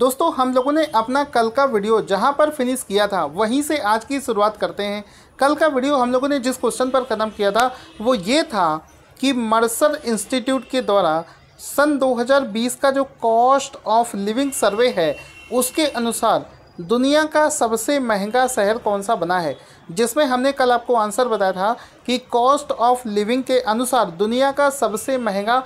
दोस्तों हम लोगों ने अपना कल का वीडियो जहां पर फिनिश किया था वहीं से आज की शुरुआत करते हैं कल का वीडियो हम लोगों ने जिस क्वेश्चन पर ख़त्म किया था वो ये था कि मर्सर इंस्टीट्यूट के द्वारा सन 2020 का जो कॉस्ट ऑफ लिविंग सर्वे है उसके अनुसार दुनिया का सबसे महंगा शहर कौन सा बना है जिसमें हमने कल आपको आंसर बताया था कि कॉस्ट ऑफ लिविंग के अनुसार दुनिया का सबसे महंगा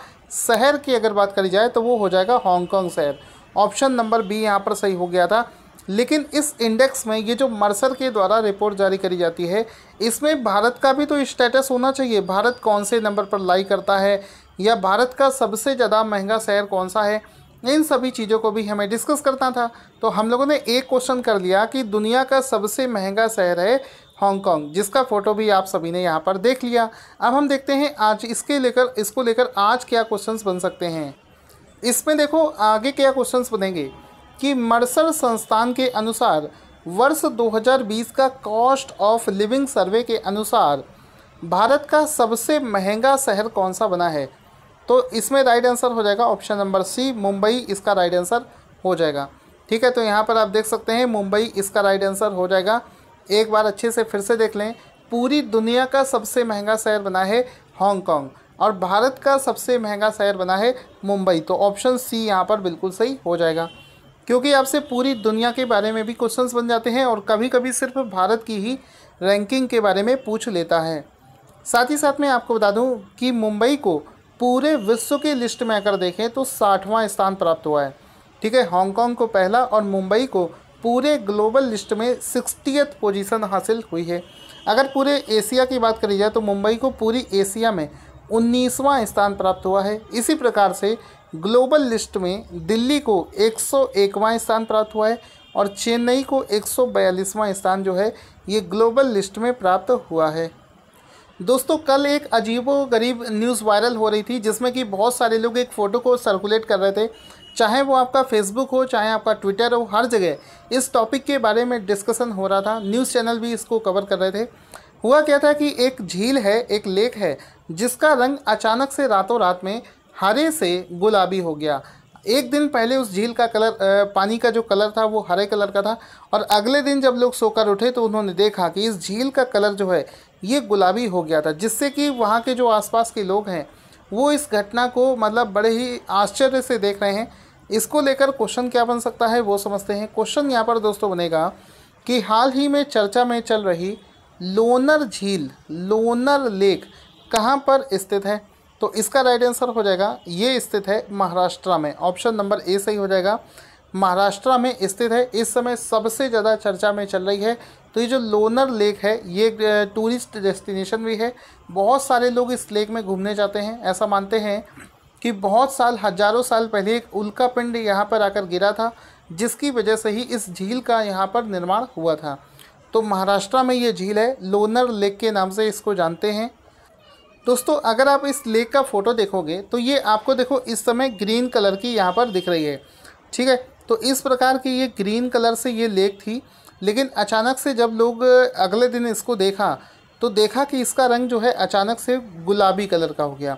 शहर की अगर बात करी जाए तो वो हो जाएगा हांगकॉन्ग शहर ऑप्शन नंबर बी यहाँ पर सही हो गया था लेकिन इस इंडेक्स में ये जो मर्सर के द्वारा रिपोर्ट जारी करी जाती है इसमें भारत का भी तो स्टेटस होना चाहिए भारत कौन से नंबर पर लाई करता है या भारत का सबसे ज़्यादा महंगा शहर कौन सा है इन सभी चीज़ों को भी हमें डिस्कस करना था तो हम लोगों ने एक क्वेश्चन कर लिया कि दुनिया का सबसे महंगा शहर है हांगकांग जिसका फ़ोटो भी आप सभी ने यहाँ पर देख लिया अब हम देखते हैं आज इसके लेकर इसको लेकर आज क्या क्वेश्चन बन सकते हैं इसमें देखो आगे क्या क्वेश्चन बनेंगे कि मर्सल संस्थान के अनुसार वर्ष 2020 का कॉस्ट ऑफ लिविंग सर्वे के अनुसार भारत का सबसे महंगा शहर कौन सा बना है तो इसमें राइट आंसर हो जाएगा ऑप्शन नंबर सी मुंबई इसका राइट आंसर हो जाएगा ठीक है तो यहाँ पर आप देख सकते हैं मुंबई इसका राइट आंसर हो जाएगा एक बार अच्छे से फिर से देख लें पूरी दुनिया का सबसे महंगा शहर बना है हांगकॉन्ग और भारत का सबसे महंगा शहर बना है मुंबई तो ऑप्शन सी यहाँ पर बिल्कुल सही हो जाएगा क्योंकि आपसे पूरी दुनिया के बारे में भी क्वेश्चंस बन जाते हैं और कभी कभी सिर्फ भारत की ही रैंकिंग के बारे में पूछ लेता है साथ ही साथ मैं आपको बता दूं कि मुंबई को पूरे विश्व की लिस्ट में अगर देखें तो साठवां स्थान प्राप्त हुआ है ठीक है हांगकॉन्ग को पहला और मुंबई को पूरे ग्लोबल लिस्ट में सिक्सटियथ पोजीशन हासिल हुई है अगर पूरे एशिया की बात करी जाए तो मुंबई को पूरी एशिया में उन्नीसवां स्थान प्राप्त हुआ है इसी प्रकार से ग्लोबल लिस्ट में दिल्ली को एक स्थान प्राप्त हुआ है और चेन्नई को एक स्थान जो है ये ग्लोबल लिस्ट में प्राप्त हुआ है दोस्तों कल एक अजीबो गरीब न्यूज़ वायरल हो रही थी जिसमें कि बहुत सारे लोग एक फ़ोटो को सर्कुलेट कर रहे थे चाहे वो आपका फेसबुक हो चाहे आपका ट्विटर हो हर जगह इस टॉपिक के बारे में डिस्कशन हो रहा था न्यूज़ चैनल भी इसको कवर कर रहे थे हुआ क्या था कि एक झील है एक लेक है जिसका रंग अचानक से रातों रात में हरे से गुलाबी हो गया एक दिन पहले उस झील का कलर पानी का जो कलर था वो हरे कलर का था और अगले दिन जब लोग सोकर उठे तो उन्होंने देखा कि इस झील का कलर जो है ये गुलाबी हो गया था जिससे कि वहाँ के जो आसपास के लोग हैं वो इस घटना को मतलब बड़े ही आश्चर्य से देख रहे हैं इसको लेकर क्वेश्चन क्या बन सकता है वो समझते हैं क्वेश्चन यहाँ पर दोस्तों बनेगा कि हाल ही में चर्चा में चल रही लोनर झील लोनर लेक कहाँ पर स्थित है तो इसका राइट आंसर हो जाएगा ये स्थित है महाराष्ट्र में ऑप्शन नंबर ए सही हो जाएगा महाराष्ट्र में स्थित है इस समय सबसे ज़्यादा चर्चा में चल रही है तो ये जो लोनर लेक है ये टूरिस्ट डेस्टिनेशन भी है बहुत सारे लोग इस लेक में घूमने जाते हैं ऐसा मानते हैं कि बहुत साल हजारों साल पहले एक उल्का पिंड यहाँ पर आकर गिरा था जिसकी वजह से ही इस झील का यहाँ पर निर्माण हुआ था तो महाराष्ट्र में ये झील है लोनर लेक के नाम से इसको जानते हैं दोस्तों अगर आप इस लेक का फ़ोटो देखोगे तो ये आपको देखो इस समय ग्रीन कलर की यहाँ पर दिख रही है ठीक है तो इस प्रकार की ये ग्रीन कलर से ये लेक थी लेकिन अचानक से जब लोग अगले दिन इसको देखा तो देखा कि इसका रंग जो है अचानक से गुलाबी कलर का हो गया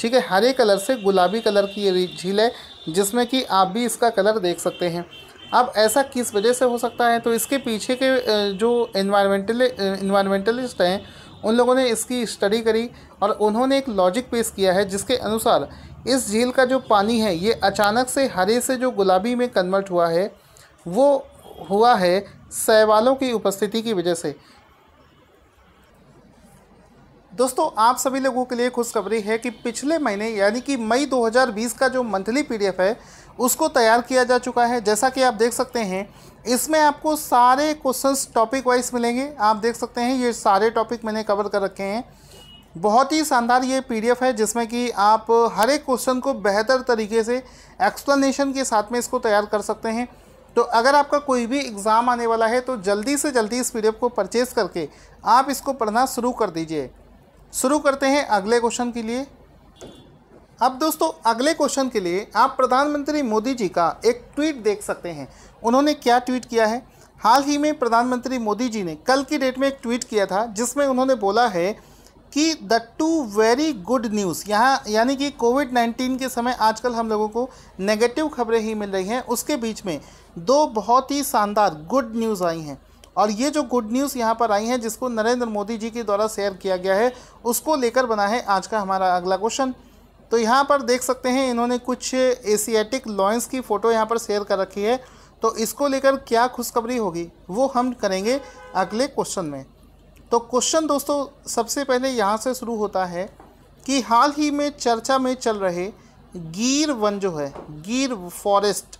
ठीक है हरे कलर से गुलाबी कलर की ये झील है जिसमें कि आप भी इसका कलर देख सकते हैं अब ऐसा किस वजह से हो सकता है तो इसके पीछे के जो इन्वायरमेंटल इन्वायरमेंटलिस्ट हैं उन लोगों ने इसकी स्टडी करी और उन्होंने एक लॉजिक पेश किया है जिसके अनुसार इस झील का जो पानी है ये अचानक से हरे से जो गुलाबी में कन्वर्ट हुआ है वो हुआ है सैवालों की उपस्थिति की वजह से दोस्तों आप सभी लोगों के लिए खुशखबरी है कि पिछले महीने यानी कि मई 2020 का जो मंथली पीडीएफ है उसको तैयार किया जा चुका है जैसा कि आप देख सकते हैं इसमें आपको सारे क्वेश्चंस टॉपिक वाइज मिलेंगे आप देख सकते हैं ये सारे टॉपिक मैंने कवर कर रखे हैं बहुत ही शानदार ये पीडीएफ है जिसमें कि आप हर एक क्वेश्चन को बेहतर तरीके से एक्सप्लेनेशन के साथ में इसको तैयार कर सकते हैं तो अगर आपका कोई भी एग्ज़ाम आने वाला है तो जल्दी से जल्दी इस पी को परचेज़ करके आप इसको पढ़ना शुरू कर दीजिए शुरू करते हैं अगले क्वेश्चन के लिए अब दोस्तों अगले क्वेश्चन के लिए आप प्रधानमंत्री मोदी जी का एक ट्वीट देख सकते हैं उन्होंने क्या ट्वीट किया है हाल ही में प्रधानमंत्री मोदी जी ने कल की डेट में एक ट्वीट किया था जिसमें उन्होंने बोला है कि the two very good news यहाँ यानी कि कोविड 19 के समय आजकल हम लोगों को नेगेटिव खबरें ही मिल रही हैं उसके बीच में दो बहुत ही शानदार गुड न्यूज़ आई हैं और ये जो गुड न्यूज़ यहाँ पर आई हैं जिसको नरेंद्र मोदी जी के द्वारा शेयर किया गया है उसको लेकर बना है आज का हमारा अगला क्वेश्चन तो यहाँ पर देख सकते हैं इन्होंने कुछ एशियाटिक लॉयंस की फ़ोटो यहाँ पर शेयर कर रखी है तो इसको लेकर क्या खुशखबरी होगी वो हम करेंगे अगले क्वेश्चन में तो क्वेश्चन दोस्तों सबसे पहले यहाँ से शुरू होता है कि हाल ही में चर्चा में चल रहे गिर वन जो है गिर फॉरेस्ट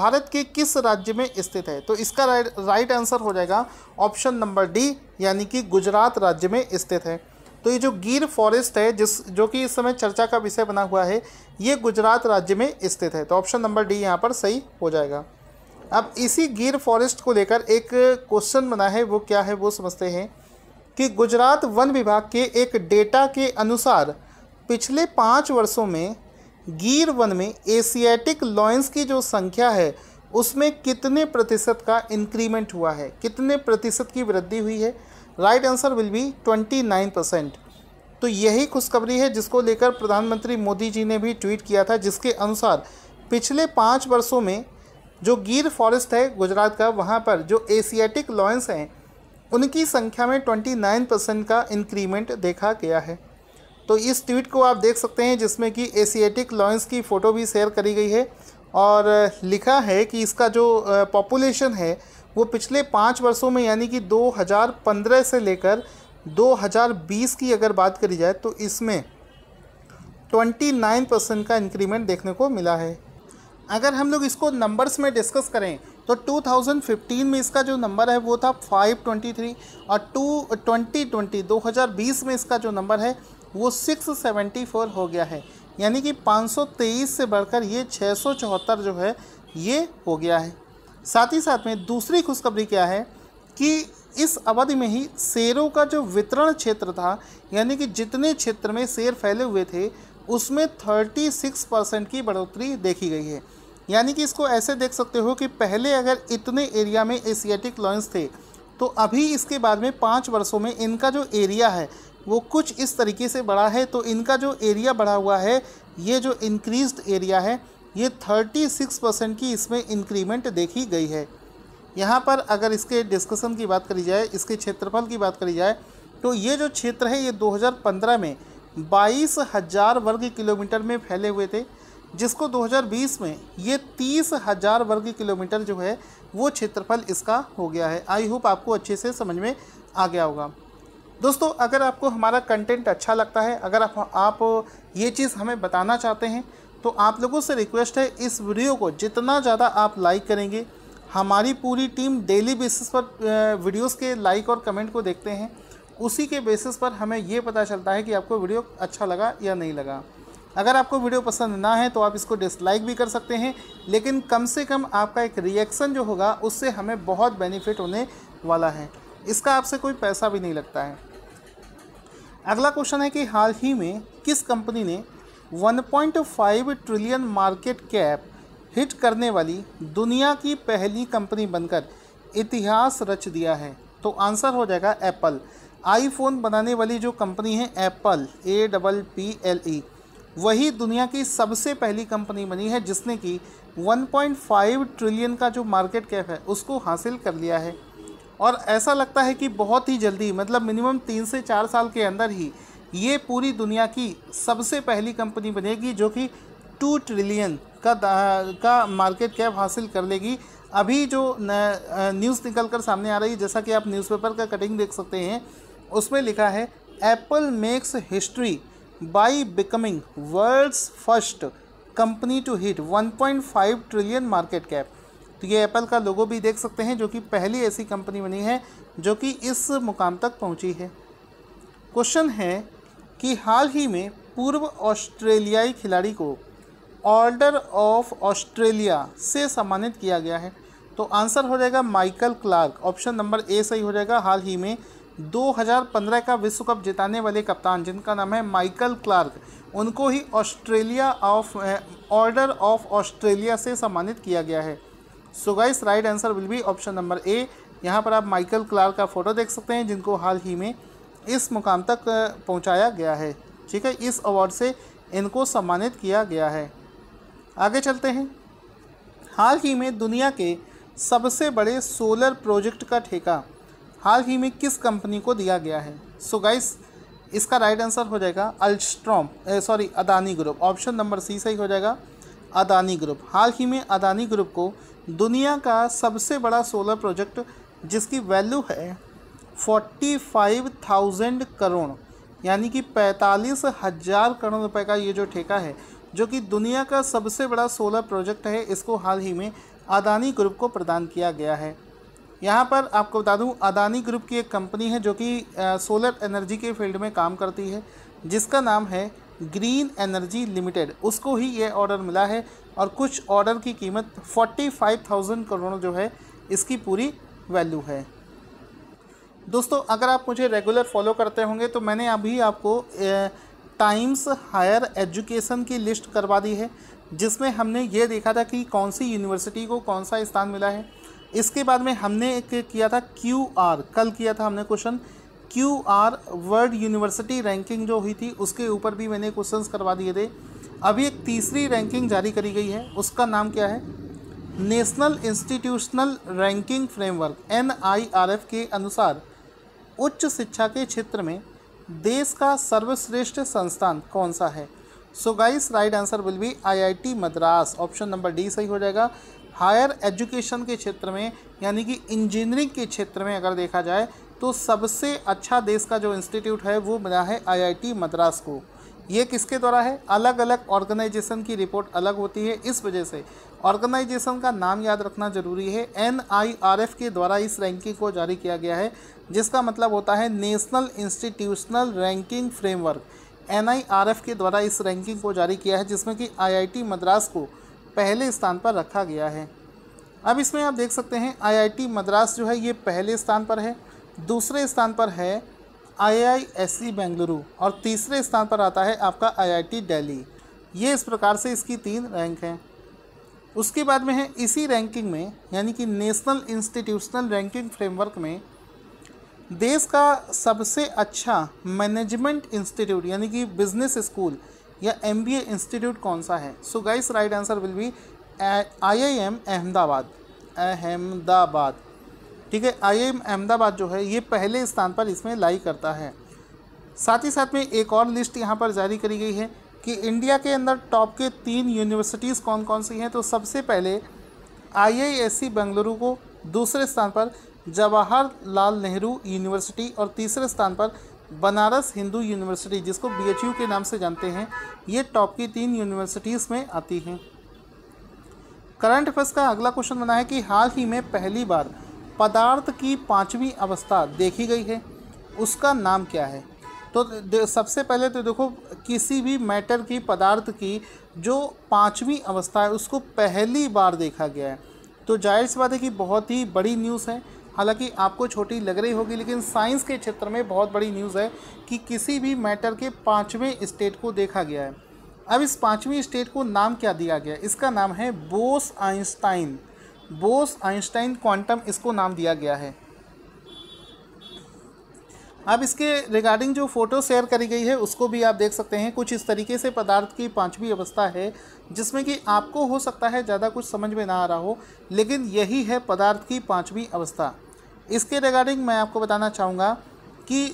भारत के किस राज्य में स्थित है तो इसका राइट राइट आंसर हो जाएगा ऑप्शन नंबर डी यानी कि गुजरात राज्य में स्थित है तो ये जो गिर फॉरेस्ट है जिस जो कि इस समय चर्चा का विषय बना हुआ है ये गुजरात राज्य में स्थित है तो ऑप्शन नंबर डी यहाँ पर सही हो जाएगा अब इसी गिर फॉरेस्ट को लेकर एक क्वेश्चन बना है वो क्या है वो समझते हैं कि गुजरात वन विभाग के एक डेटा के अनुसार पिछले पाँच वर्षों में गिर वन में एशियाटिक लॉयंस की जो संख्या है उसमें कितने प्रतिशत का इंक्रीमेंट हुआ है कितने प्रतिशत की वृद्धि हुई है right answer will be twenty nine percent तो यही खुशखबरी है जिसको लेकर प्रधानमंत्री मोदी जी ने भी ट्वीट किया था जिसके अनुसार पिछले पाँच वर्षों में जो गिर फॉरेस्ट है गुजरात का वहाँ पर जो एशियाटिक लॉयंस हैं उनकी संख्या में 29 परसेंट का इंक्रीमेंट देखा गया है तो इस ट्वीट को आप देख सकते हैं जिसमें कि एशियाटिक लॉयंस की फ़ोटो भी शेयर करी गई है और लिखा है कि इसका जो पॉपुलेशन है वो पिछले पाँच वर्षों में यानी कि 2015 से लेकर 2020 की अगर बात करी जाए तो इसमें 29 परसेंट का इंक्रीमेंट देखने को मिला है अगर हम लोग इसको नंबर्स में डिस्कस करें तो 2015 में इसका जो नंबर है वो था 523 और टू ट्वेंटी ट्वेंटी दो में इसका जो नंबर है वो 674 हो गया है यानी कि 523 से बढ़कर ये छः जो है ये हो गया है साथ ही साथ में दूसरी खुशखबरी क्या है कि इस अवधि में ही शेरों का जो वितरण क्षेत्र था यानी कि जितने क्षेत्र में शेर फैले हुए थे उसमें 36 परसेंट की बढ़ोतरी देखी गई है यानी कि इसको ऐसे देख सकते हो कि पहले अगर इतने एरिया में एशियाटिक लॉन्स थे तो अभी इसके बाद में पाँच वर्षों में इनका जो एरिया है वो कुछ इस तरीके से बढ़ा है तो इनका जो एरिया बढ़ा हुआ है ये जो इंक्रीज्ड एरिया है ये 36 परसेंट की इसमें इंक्रीमेंट देखी गई है यहाँ पर अगर इसके डिस्कशन की बात करी जाए इसके क्षेत्रफल की बात करी जाए तो ये जो क्षेत्र है ये 2015 में बाईस हज़ार वर्ग किलोमीटर में फैले हुए थे जिसको 2020 में ये तीस हज़ार वर्ग किलोमीटर जो है वो क्षेत्रफल इसका हो गया है आई होप आपको अच्छे से समझ में आ गया होगा दोस्तों अगर आपको हमारा कंटेंट अच्छा लगता है अगर आप, आप ये चीज़ हमें बताना चाहते हैं तो आप लोगों से रिक्वेस्ट है इस वीडियो को जितना ज़्यादा आप लाइक करेंगे हमारी पूरी टीम डेली बेसिस पर वीडियोस के लाइक और कमेंट को देखते हैं उसी के बेसिस पर हमें ये पता चलता है कि आपको वीडियो अच्छा लगा या नहीं लगा अगर आपको वीडियो पसंद ना है तो आप इसको डिसलाइक भी कर सकते हैं लेकिन कम से कम आपका एक रिएक्शन जो होगा उससे हमें बहुत बेनिफिट होने वाला है इसका आपसे कोई पैसा भी नहीं लगता है अगला क्वेश्चन है कि हाल ही में किस कंपनी ने 1.5 ट्रिलियन मार्केट कैप हिट करने वाली दुनिया की पहली कंपनी बनकर इतिहास रच दिया है तो आंसर हो जाएगा एप्पल आईफोन बनाने वाली जो कंपनी है Apple A double P L E वही दुनिया की सबसे पहली कंपनी बनी है जिसने कि 1.5 ट्रिलियन का जो मार्केट कैप है उसको हासिल कर लिया है और ऐसा लगता है कि बहुत ही जल्दी मतलब मिनिमम तीन से चार साल के अंदर ही ये पूरी दुनिया की सबसे पहली कंपनी बनेगी जो कि टू ट्रिलियन का का मार्केट कैप हासिल कर लेगी अभी जो न्यूज़ निकल कर सामने आ रही है जैसा कि आप न्यूज़पेपर का कटिंग देख सकते हैं उसमें लिखा है Apple makes history by becoming world's first company to hit 1.5 trillion market cap तो ये एप्पल का लोगो भी देख सकते हैं जो कि पहली ऐसी कंपनी बनी है जो कि इस मुकाम तक पहुंची है क्वेश्चन है कि हाल ही में पूर्व ऑस्ट्रेलियाई खिलाड़ी को ऑर्डर ऑफ ऑस्ट्रेलिया से सम्मानित किया गया है तो आंसर हो जाएगा Michael Clarke option number A सही हो जाएगा हाल ही में 2015 का विश्व कप जिताने वाले कप्तान जिनका नाम है माइकल क्लार्क उनको ही Australia of order of Australia से सम्मानित किया गया है so guys right answer will be option number A यहाँ पर आप माइकल क्लार्क का फ़ोटो देख सकते हैं जिनको हाल ही में इस मुकाम तक पहुँचाया गया है ठीक है इस अवार्ड से इनको सम्मानित किया गया है आगे चलते हैं हाल ही में दुनिया के सबसे बड़े सोलर प्रोजेक्ट का ठेका हाल ही में किस कंपनी को दिया गया है सो so गाइस इसका राइट आंसर हो जाएगा Alstom sorry Adani group option number C सही हो जाएगा अदानी ग्रुप हाल ही में अदानी ग्रुप को दुनिया का सबसे बड़ा सोलर प्रोजेक्ट जिसकी वैल्यू है फोर्टी फाइव थाउजेंड करोड़ यानी कि पैंतालीस हज़ार करोड़ रुपए का ये जो ठेका है जो कि दुनिया का सबसे बड़ा सोलर प्रोजेक्ट है इसको हाल ही में अदानी ग्रुप को प्रदान किया गया है यहाँ पर आपको बता दूँ अदानी ग्रुप की एक कंपनी है जो कि सोलर एनर्जी के फील्ड में काम करती है जिसका नाम है ग्रीन एनर्जी लिमिटेड उसको ही ये ऑर्डर मिला है और कुछ ऑर्डर की कीमत फोर्टी फाइव थाउजेंड करोड़ जो है इसकी पूरी वैल्यू है दोस्तों अगर आप मुझे रेगुलर फॉलो करते होंगे तो मैंने अभी आपको टाइम्स हायर एजुकेशन की लिस्ट करवा दी है जिसमें हमने ये देखा था कि कौन सी यूनिवर्सिटी को कौन सा स्थान मिला है इसके बाद में हमने एक किया था क्यू आर कल किया था हमने question Q R world university ranking जो हुई थी उसके ऊपर भी मैंने क्वेश्चन करवा दिए थे अभी एक तीसरी रैंकिंग जारी करी गई है उसका नाम क्या है National Institutional Ranking Framework N के अनुसार उच्च शिक्षा के क्षेत्र में देश का सर्वश्रेष्ठ संस्थान कौन सा है so guys right answer will be IIT Madras option number D सही हो जाएगा हायर एजुकेशन के क्षेत्र में यानी कि इंजीनियरिंग के क्षेत्र में अगर देखा जाए तो सबसे अच्छा देश का जो इंस्टीट्यूट है वो मिला है आईआईटी मद्रास को ये किसके द्वारा है अलग अलग ऑर्गेनाइजेशन की रिपोर्ट अलग होती है इस वजह से ऑर्गेनाइजेशन का नाम याद रखना जरूरी है एन के द्वारा इस रैंकिंग को जारी किया गया है जिसका मतलब होता है National Institutional Ranking Framework N के द्वारा इस रैंकिंग को जारी किया है जिसमें कि आई मद्रास को पहले स्थान पर रखा गया है अब इसमें आप देख सकते हैं आईआईटी मद्रास जो है ये पहले स्थान पर है दूसरे स्थान पर है आईआईएससी बेंगलुरु और तीसरे स्थान पर आता है आपका आईआईटी दिल्ली ये इस प्रकार से इसकी तीन रैंक हैं उसके बाद में है इसी रैंकिंग में यानी कि नेशनल इंस्टीट्यूशनल रैंकिंग फ्रेमवर्क में देश का सबसे अच्छा मैनेजमेंट इंस्टीट्यूट यानी कि बिजनेस स्कूल या एम बी ए इंस्टीट्यूट कौन सा है so guys right answer will be I I M Ahmedabad Ahmedabad ठीक है आई आई एम अहमदाबाद जो है ये पहले स्थान पर इसमें लाई करता है साथ ही साथ में एक और लिस्ट यहाँ पर जारी करी गई है कि इंडिया के अंदर टॉप के तीन यूनिवर्सिटीज़ कौन कौन सी हैं तो सबसे पहले सी बेंगलुरु को दूसरे स्थान पर जवाहरलाल नेहरू यूनिवर्सिटी और तीसरे स्थान पर बनारस हिंदू यूनिवर्सिटी जिसको बी के नाम से जानते हैं ये टॉप की तीन यूनिवर्सिटीज़ में आती हैं करंट अफेयर्स का अगला क्वेश्चन बना है कि हाल ही में पहली बार पदार्थ की पांचवी अवस्था देखी गई है उसका नाम क्या है तो सबसे पहले तो देखो किसी भी मैटर की पदार्थ की जो पांचवी अवस्था है उसको पहली बार देखा गया है तो जाहिर सी बात है कि बहुत ही बड़ी न्यूज़ है हालांकि आपको छोटी लग रही होगी लेकिन साइंस के क्षेत्र में बहुत बड़ी न्यूज़ है कि किसी भी मैटर के पाँचवें स्टेट को देखा गया है अब इस पाँचवीं स्टेट को नाम क्या दिया गया इसका नाम है Bose Einstein Bose Einstein quantum इसको नाम दिया गया है अब इसके रिगार्डिंग जो फ़ोटो शेयर करी गई है उसको भी आप देख सकते हैं कुछ इस तरीके से पदार्थ की पांचवी अवस्था है जिसमें कि आपको हो सकता है ज़्यादा कुछ समझ में ना आ रहा हो लेकिन यही है पदार्थ की पांचवी अवस्था इसके रिगार्डिंग मैं आपको बताना चाहूँगा कि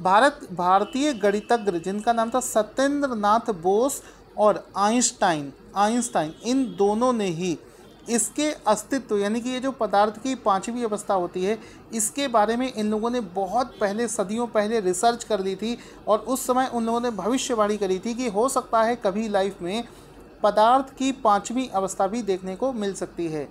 भारत भारतीय गणितज्ञ जिनका नाम था सत्येंद्र नाथ बोस और आइंस्टाइन आइंस्टाइन इन दोनों ने ही इसके अस्तित्व यानी कि ये जो पदार्थ की पांचवी अवस्था होती है इसके बारे में इन लोगों ने बहुत पहले सदियों पहले रिसर्च कर ली थी और उस समय उन लोगों ने भविष्यवाणी करी थी कि हो सकता है कभी लाइफ में पदार्थ की पांचवी अवस्था भी देखने को मिल सकती है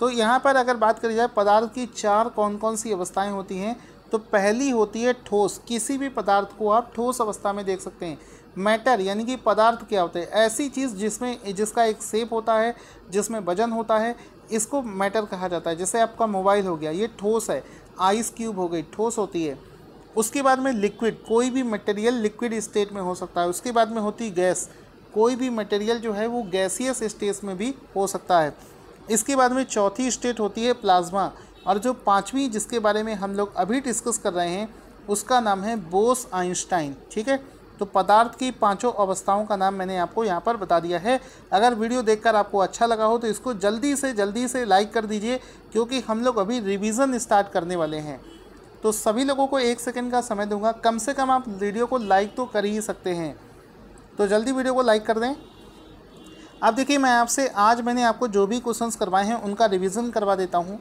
तो यहाँ पर अगर बात करी जाए पदार्थ की चार कौन कौन सी अवस्थाएं होती हैं तो पहली होती है ठोस किसी भी पदार्थ को आप ठोस अवस्था में देख सकते हैं मैटर यानी कि पदार्थ क्या होता है ऐसी चीज़ जिसमें जिसका एक सेप होता है जिसमें वजन होता है इसको मैटर कहा जाता है जैसे आपका मोबाइल हो गया ये ठोस है आइस क्यूब हो गई ठोस होती है उसके बाद में लिक्विड कोई भी मटेरियल लिक्विड स्टेट में हो सकता है उसके बाद में होती गैस कोई भी मटेरियल जो है वो गैसियस स्टेट में भी हो सकता है इसके बाद में चौथी स्टेट होती है प्लाज्मा और जो पांचवी जिसके बारे में हम लोग अभी डिस्कस कर रहे हैं उसका नाम है बोस आइंस्टाइन ठीक है तो पदार्थ की पांचों अवस्थाओं का नाम मैंने आपको यहाँ पर बता दिया है अगर वीडियो देखकर आपको अच्छा लगा हो तो इसको जल्दी से जल्दी से लाइक कर दीजिए क्योंकि हम लोग अभी रिविज़न स्टार्ट करने वाले हैं तो सभी लोगों को एक सेकेंड का समय दूँगा कम से कम आप वीडियो को लाइक तो कर ही सकते हैं तो जल्दी वीडियो को लाइक कर दें अब देखिए मैं आपसे आज मैंने आपको जो भी क्वेश्चंस करवाए हैं उनका रिवीजन करवा देता हूँ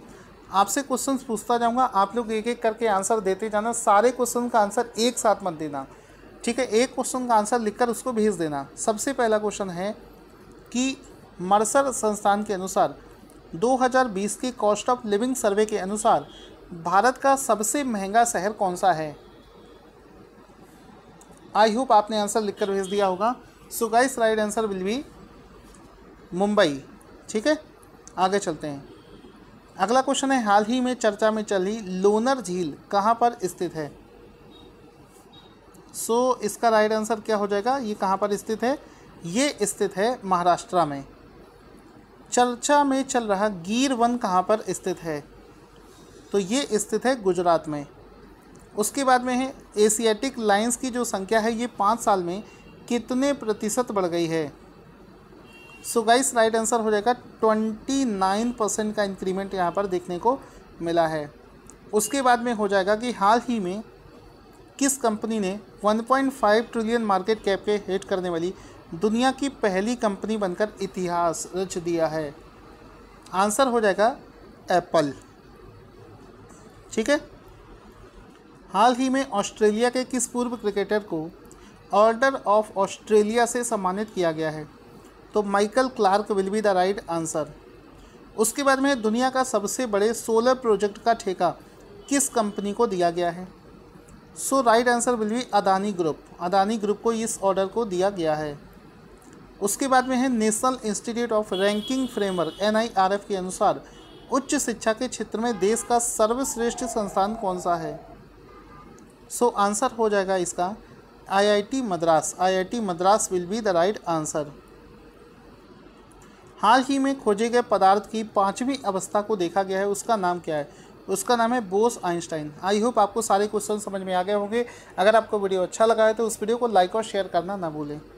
आपसे क्वेश्चंस पूछता जाऊँगा आप लोग एक एक करके आंसर देते जाना सारे क्वेश्चन का आंसर एक साथ मत देना ठीक है एक क्वेश्चन का आंसर लिखकर उसको भेज देना सबसे पहला क्वेश्चन है कि मरसर संस्थान के अनुसार 2020 के कॉस्ट ऑफ लिविंग सर्वे के अनुसार भारत का सबसे महंगा शहर कौन सा है आई होप आपने आंसर लिखकर भेज दिया होगा so guys right answer will be Mumbai ठीक है आगे चलते हैं अगला क्वेश्चन है हाल ही में चर्चा में चली लोनर झील कहाँ पर स्थित है सो so, इसका राइट आंसर क्या हो जाएगा ये कहाँ पर स्थित है ये स्थित है महाराष्ट्र में चर्चा में चल रहा गीर वन कहाँ पर स्थित है तो ये स्थित है गुजरात में उसके बाद में है एशियाटिक लाइंस की जो संख्या है ये पाँच साल में कितने प्रतिशत बढ़ गई है सो गाइस राइट आंसर हो जाएगा ट्वेंटी नाइन परसेंट का इंक्रीमेंट यहाँ पर देखने को मिला है उसके बाद में हो जाएगा कि हाल ही में किस कंपनी ने 1.5 ट्रिलियन मार्केट कैप के हेट करने वाली दुनिया की पहली कंपनी बनकर इतिहास रच दिया है आंसर हो जाएगा एप्पल ठीक है हाल ही में ऑस्ट्रेलिया के किस पूर्व क्रिकेटर को ऑर्डर ऑफ ऑस्ट्रेलिया से सम्मानित किया गया है तो Michael Clarke will be the right answer उसके बाद में दुनिया का सबसे बड़े सोलर प्रोजेक्ट का ठेका किस कंपनी को दिया गया है so right answer will be Adani group Adani group को इस ऑर्डर को दिया गया है उसके बाद में है National Institute of Ranking Framework N के अनुसार उच्च शिक्षा के क्षेत्र में देश का सर्वश्रेष्ठ संस्थान कौन सा है सो so, आंसर हो जाएगा इसका IIT Madras IIT Madras will be the right answer हाल ही में खोजे गए पदार्थ की पाँचवीं अवस्था को देखा गया है उसका नाम क्या है उसका नाम है बोस आइंस्टाइन आई होप आपको सारे क्वेश्चन समझ में आ गए होंगे अगर आपको वीडियो अच्छा लगा है तो उस वीडियो को लाइक और शेयर करना ना भूलें